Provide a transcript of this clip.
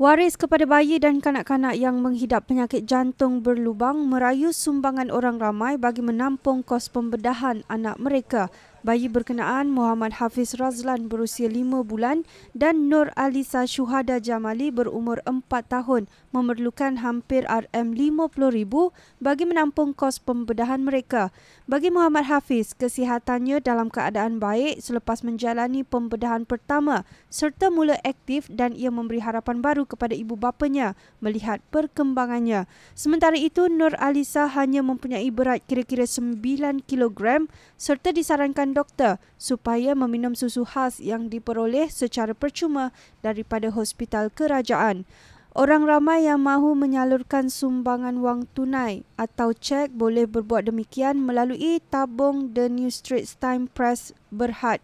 Waris kepada bayi dan kanak-kanak yang menghidap penyakit jantung berlubang merayu sumbangan orang ramai bagi menampung kos pembedahan anak mereka. Bayi berkenaan Muhammad Hafiz Razlan berusia 5 bulan dan Nur Alisa Syuhada Jamali berumur 4 tahun memerlukan hampir RM50,000 bagi menampung kos pembedahan mereka. Bagi Muhammad Hafiz, kesihatannya dalam keadaan baik selepas menjalani pembedahan pertama serta mula aktif dan ia memberi harapan baru kepada ibu bapanya melihat perkembangannya. Sementara itu, Nur Alisa hanya mempunyai berat kira-kira 9 kilogram serta disarankan dan doktor supaya meminum susu khas yang diperoleh secara percuma daripada hospital kerajaan. Orang ramai yang mahu menyalurkan sumbangan wang tunai atau cek boleh berbuat demikian melalui tabung The New Straits Times Press Berhad.